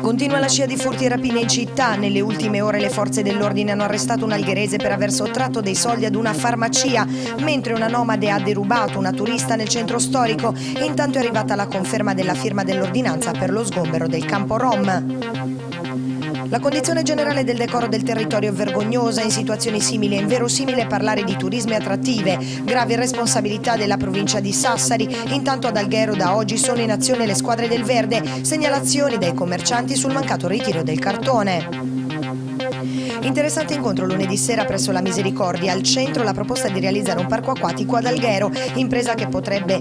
Continua la scia di furti e rapine in città. Nelle ultime ore le forze dell'ordine hanno arrestato un algherese per aver sottratto dei soldi ad una farmacia, mentre una nomade ha derubato una turista nel centro storico. E intanto è arrivata la conferma della firma dell'ordinanza per lo sgombero del campo Rom. La condizione generale del decoro del territorio è vergognosa, in situazioni simili è inverosimile parlare di turismi attrattive, grave responsabilità della provincia di Sassari, intanto ad Alghero da oggi sono in azione le squadre del Verde, segnalazioni dai commercianti sul mancato ritiro del cartone. Interessante incontro lunedì sera presso la Misericordia. Al centro la proposta di realizzare un parco acquatico ad Alghero, impresa che potrebbe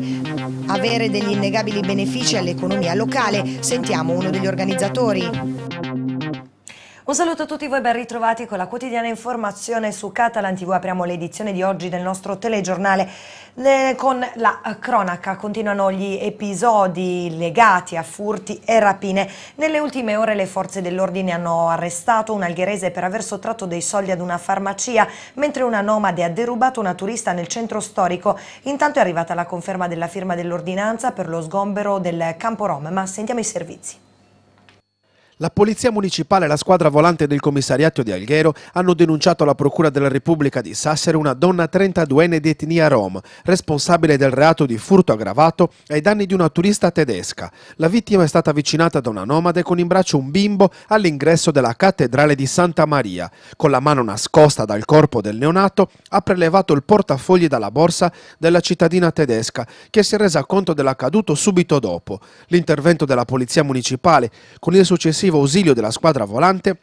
avere degli innegabili benefici all'economia locale. Sentiamo uno degli organizzatori. Un saluto a tutti voi ben ritrovati con la quotidiana informazione su Catalan TV. Apriamo l'edizione di oggi del nostro telegiornale con la cronaca. Continuano gli episodi legati a furti e rapine. Nelle ultime ore le forze dell'ordine hanno arrestato un algherese per aver sottratto dei soldi ad una farmacia, mentre una nomade ha derubato una turista nel centro storico. Intanto è arrivata la conferma della firma dell'ordinanza per lo sgombero del campo Rom, ma sentiamo i servizi. La Polizia Municipale e la squadra volante del commissariato di Alghero hanno denunciato alla Procura della Repubblica di Sassari una donna 32enne di etnia rom, responsabile del reato di furto aggravato ai danni di una turista tedesca. La vittima è stata avvicinata da una nomade con in braccio un bimbo all'ingresso della cattedrale di Santa Maria. Con la mano nascosta dal corpo del neonato ha prelevato il portafogli dalla borsa della cittadina tedesca che si è resa conto dell'accaduto subito dopo. L'intervento della Polizia Municipale con il successivo tempestivo ausilio della squadra volante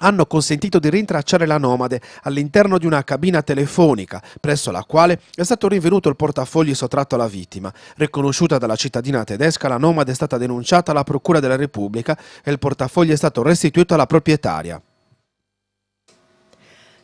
hanno consentito di rintracciare la nomade all'interno di una cabina telefonica presso la quale è stato rinvenuto il portafogli sottratto alla vittima. Riconosciuta dalla cittadina tedesca, la nomade è stata denunciata alla Procura della Repubblica e il portafogli è stato restituito alla proprietaria.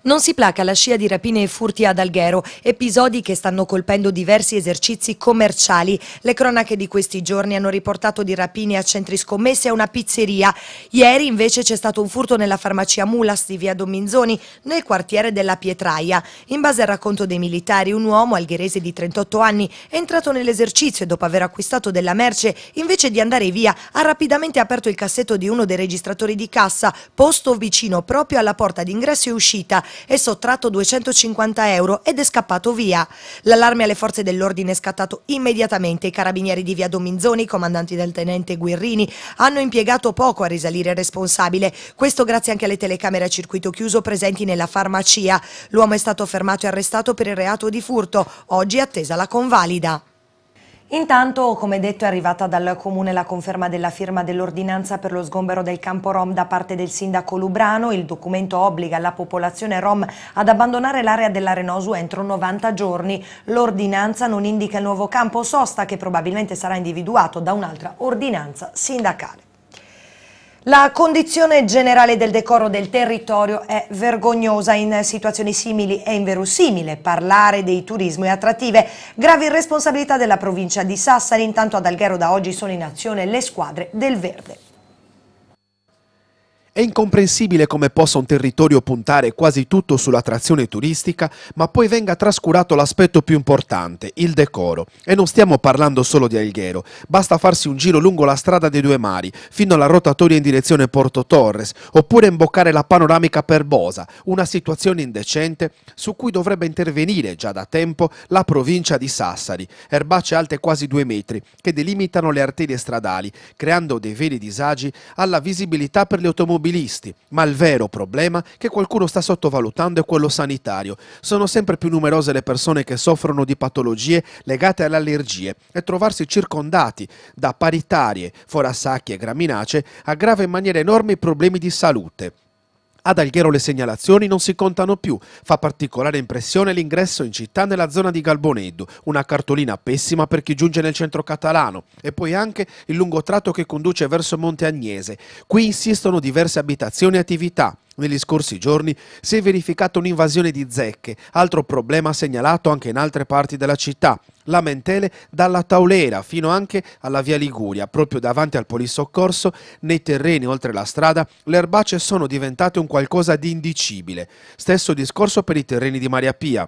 Non si placa la scia di rapine e furti ad Alghero, episodi che stanno colpendo diversi esercizi commerciali. Le cronache di questi giorni hanno riportato di rapine a centri scommessi e a una pizzeria. Ieri invece c'è stato un furto nella farmacia Mulas di via Dominzoni, nel quartiere della Pietraia. In base al racconto dei militari, un uomo algherese di 38 anni è entrato nell'esercizio e dopo aver acquistato della merce, invece di andare via, ha rapidamente aperto il cassetto di uno dei registratori di cassa, posto vicino proprio alla porta d'ingresso e uscita e sottratto 250 euro ed è scappato via. L'allarme alle forze dell'ordine è scattato immediatamente. I carabinieri di via Dominzoni, comandanti del tenente Guirrini, hanno impiegato poco a risalire il responsabile. Questo grazie anche alle telecamere a circuito chiuso presenti nella farmacia. L'uomo è stato fermato e arrestato per il reato di furto. Oggi è attesa la convalida. Intanto, come detto, è arrivata dal Comune la conferma della firma dell'ordinanza per lo sgombero del campo Rom da parte del sindaco Lubrano. Il documento obbliga la popolazione Rom ad abbandonare l'area dell'Arenosu entro 90 giorni. L'ordinanza non indica il nuovo campo sosta che probabilmente sarà individuato da un'altra ordinanza sindacale. La condizione generale del decoro del territorio è vergognosa, in situazioni simili è inverosimile parlare di turismo e attrattive. gravi responsabilità della provincia di Sassari, intanto ad Alghero da oggi sono in azione le squadre del Verde. È incomprensibile come possa un territorio puntare quasi tutto sull'attrazione turistica, ma poi venga trascurato l'aspetto più importante, il decoro. E non stiamo parlando solo di Alghero, basta farsi un giro lungo la strada dei due mari, fino alla rotatoria in direzione Porto Torres, oppure imboccare la panoramica per Bosa, una situazione indecente su cui dovrebbe intervenire già da tempo la provincia di Sassari, erbacce alte quasi due metri, che delimitano le arterie stradali, creando dei veri disagi alla visibilità per le automobili automobilisti, ma il vero problema che qualcuno sta sottovalutando è quello sanitario. Sono sempre più numerose le persone che soffrono di patologie legate alle allergie e trovarsi circondati da paritarie, forasacchi e graminacee aggrava in maniera enorme i problemi di salute. Ad Alghero le segnalazioni non si contano più. Fa particolare impressione l'ingresso in città nella zona di Galboneddu, una cartolina pessima per chi giunge nel centro catalano e poi anche il lungo tratto che conduce verso Monte Agnese. Qui insistono diverse abitazioni e attività. Negli scorsi giorni si è verificata un'invasione di zecche, altro problema segnalato anche in altre parti della città, lamentele dalla Taulera fino anche alla via Liguria, proprio davanti al polisoccorso, nei terreni oltre la strada, le erbacce sono diventate un qualcosa di indicibile. Stesso discorso per i terreni di Maria Pia,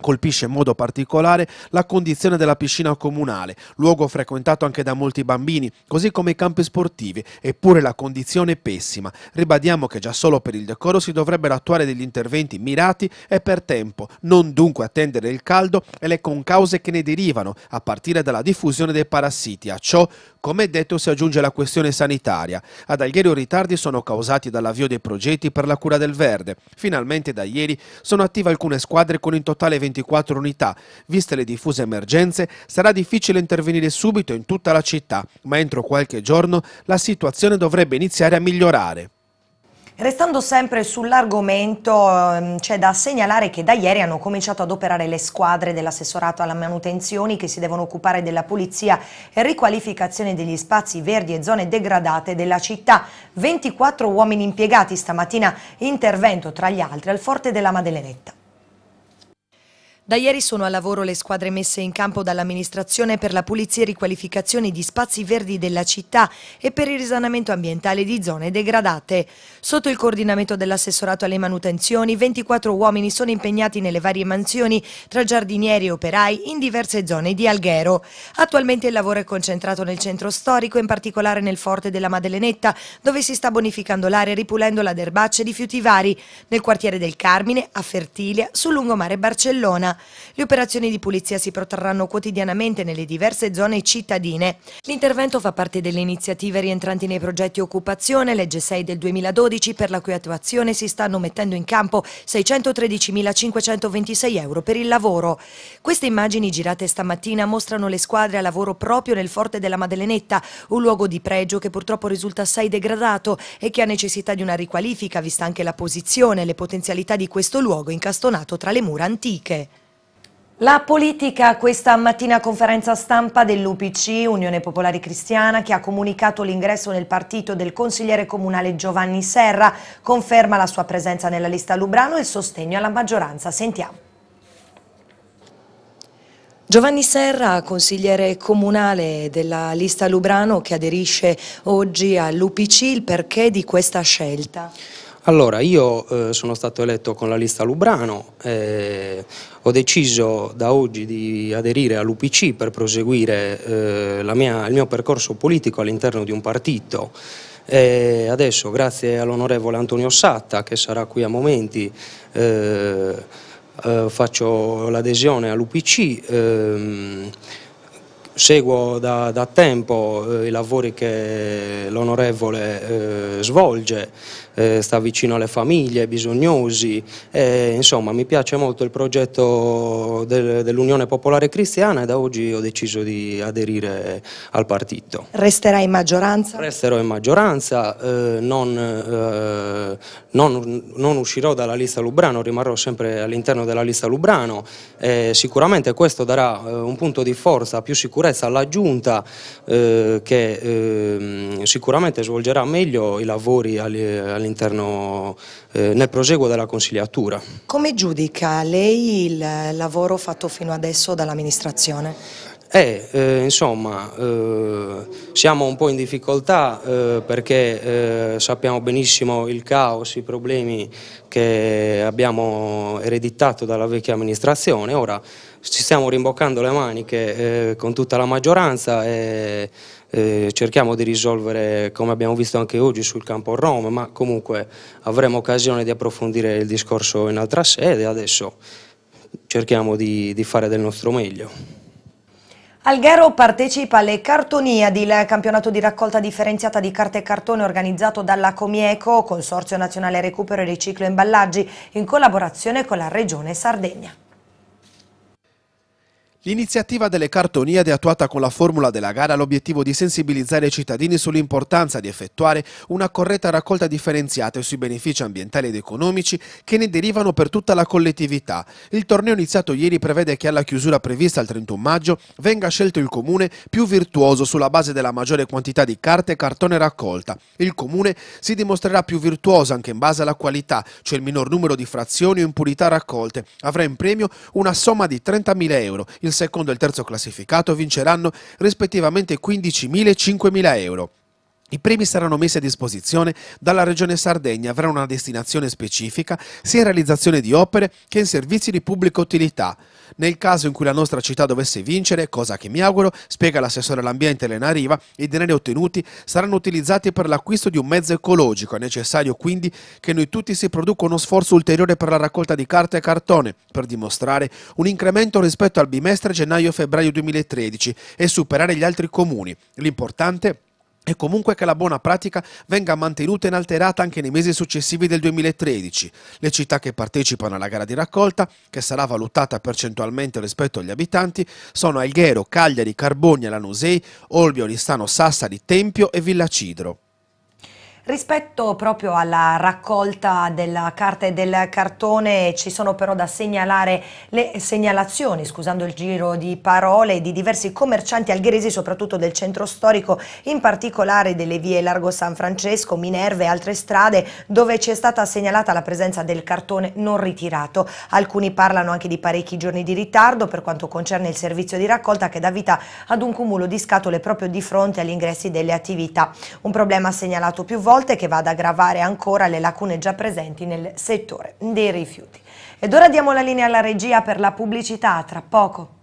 Colpisce in modo particolare la condizione della piscina comunale, luogo frequentato anche da molti bambini, così come i campi sportivi, eppure la condizione è pessima. Ribadiamo che già solo per il decoro si dovrebbero attuare degli interventi mirati e per tempo, non dunque attendere il caldo e le concause che ne derivano, a partire dalla diffusione dei parassiti. A ciò, come detto, si aggiunge la questione sanitaria. Ad Alghero i ritardi sono causati dall'avvio dei progetti per la cura del verde. Finalmente da ieri sono attive alcune squadre con in totale 20 24 unità. Viste le diffuse emergenze, sarà difficile intervenire subito in tutta la città, ma entro qualche giorno la situazione dovrebbe iniziare a migliorare. Restando sempre sull'argomento, ehm, c'è da segnalare che da ieri hanno cominciato ad operare le squadre dell'assessorato alla manutenzione che si devono occupare della pulizia e riqualificazione degli spazi verdi e zone degradate della città. 24 uomini impiegati stamattina, intervento tra gli altri al Forte della Madelenetta. Da ieri sono a lavoro le squadre messe in campo dall'amministrazione per la pulizia e riqualificazione di spazi verdi della città e per il risanamento ambientale di zone degradate. Sotto il coordinamento dell'assessorato alle manutenzioni, 24 uomini sono impegnati nelle varie mansioni tra giardinieri e operai in diverse zone di Alghero. Attualmente il lavoro è concentrato nel centro storico, in particolare nel forte della Madelenetta, dove si sta bonificando l'area ripulendola da erbacce di rifiuti vari, nel quartiere del Carmine, a Fertilia, sul lungomare Barcellona. Le operazioni di pulizia si protrarranno quotidianamente nelle diverse zone cittadine. L'intervento fa parte delle iniziative rientranti nei progetti Occupazione, legge 6 del 2012, per la cui attuazione si stanno mettendo in campo 613.526 euro per il lavoro. Queste immagini girate stamattina mostrano le squadre a lavoro proprio nel Forte della Madelenetta, un luogo di pregio che purtroppo risulta assai degradato e che ha necessità di una riqualifica, vista anche la posizione e le potenzialità di questo luogo incastonato tra le mura antiche. La politica, questa mattina conferenza stampa dell'UPC, Unione Popolare Cristiana, che ha comunicato l'ingresso nel partito del consigliere comunale Giovanni Serra, conferma la sua presenza nella lista Lubrano e il sostegno alla maggioranza. Sentiamo. Giovanni Serra, consigliere comunale della lista Lubrano che aderisce oggi all'UPC, il perché di questa scelta? Allora, io eh, sono stato eletto con la lista Lubrano, eh, ho deciso da oggi di aderire all'UPC per proseguire eh, mia, il mio percorso politico all'interno di un partito. E adesso, grazie all'onorevole Antonio Satta, che sarà qui a momenti, eh, eh, faccio l'adesione all'UPC. Ehm, seguo da, da tempo eh, i lavori che l'onorevole eh, svolge, eh, sta vicino alle famiglie, ai bisognosi. Eh, insomma, mi piace molto il progetto del, dell'Unione Popolare Cristiana e da oggi ho deciso di aderire al partito. Resterai in maggioranza? Resterò in maggioranza, eh, non, eh, non, non, uscirò dalla lista Lubrano, rimarrò sempre all'interno della lista Lubrano. Eh, sicuramente questo darà eh, un punto di forza, più sicurezza alla Giunta che ehm, sicuramente svolgerà meglio i lavori all'interno eh, nel proseguo della consigliatura. Come giudica lei il lavoro fatto fino adesso dall'amministrazione? Eh, eh, insomma, eh, siamo un po' in difficoltà eh, perché eh, sappiamo benissimo il caos, i problemi che abbiamo ereditato dalla vecchia amministrazione, ora ci stiamo rimboccando le maniche eh, con tutta la maggioranza e eh, cerchiamo di risolvere come abbiamo visto anche oggi sul campo Roma, ma comunque avremo occasione di approfondire il discorso in altra sede, adesso cerchiamo di, di fare del nostro meglio. Alghero partecipa alle Cartoniadi, il campionato di raccolta differenziata di carte e cartone organizzato dalla Comieco, Consorzio Nazionale Recupero e Riciclo Imballaggi, in collaborazione con la Regione Sardegna. L'iniziativa delle cartoniade attuata con la formula della gara ha l'obiettivo di sensibilizzare i cittadini sull'importanza di effettuare una corretta raccolta differenziata e sui benefici ambientali ed economici che ne derivano per tutta la collettività. Il torneo iniziato ieri prevede che alla chiusura prevista il 31 maggio venga scelto il comune più virtuoso sulla base della maggiore quantità di carte e cartone raccolta. Il comune si dimostrerà più virtuoso anche in base alla qualità, cioè il minor numero di frazioni o impurità raccolte. Avrà in premio una somma di 30.000 euro. Il il secondo e il terzo classificato vinceranno rispettivamente 15.000 e 5.000 euro. I premi saranno messi a disposizione dalla Regione Sardegna, avranno una destinazione specifica sia in realizzazione di opere che in servizi di pubblica utilità. Nel caso in cui la nostra città dovesse vincere, cosa che mi auguro, spiega l'assessore all'ambiente Elena Riva, i denari ottenuti saranno utilizzati per l'acquisto di un mezzo ecologico. È necessario quindi che noi tutti si produca uno sforzo ulteriore per la raccolta di carta e cartone, per dimostrare un incremento rispetto al bimestre gennaio-febbraio 2013 e superare gli altri comuni. L'importante è e comunque che la buona pratica venga mantenuta e inalterata anche nei mesi successivi del 2013. Le città che partecipano alla gara di raccolta, che sarà valutata percentualmente rispetto agli abitanti, sono Alghero, Cagliari, Carbogna, Lanusei, Olbio, Oristano, Sassari, Tempio e Villacidro. Rispetto proprio alla raccolta della carta e del cartone ci sono però da segnalare le segnalazioni, scusando il giro di parole, di diversi commercianti algheresi, soprattutto del centro storico, in particolare delle vie Largo San Francesco, Minerve e altre strade dove ci è stata segnalata la presenza del cartone non ritirato. Alcuni parlano anche di parecchi giorni di ritardo per quanto concerne il servizio di raccolta che dà vita ad un cumulo di scatole proprio di fronte agli ingressi delle attività. Un problema segnalato più volte volte che vada ad aggravare ancora le lacune già presenti nel settore dei rifiuti. Ed ora diamo la linea alla regia per la pubblicità, tra poco.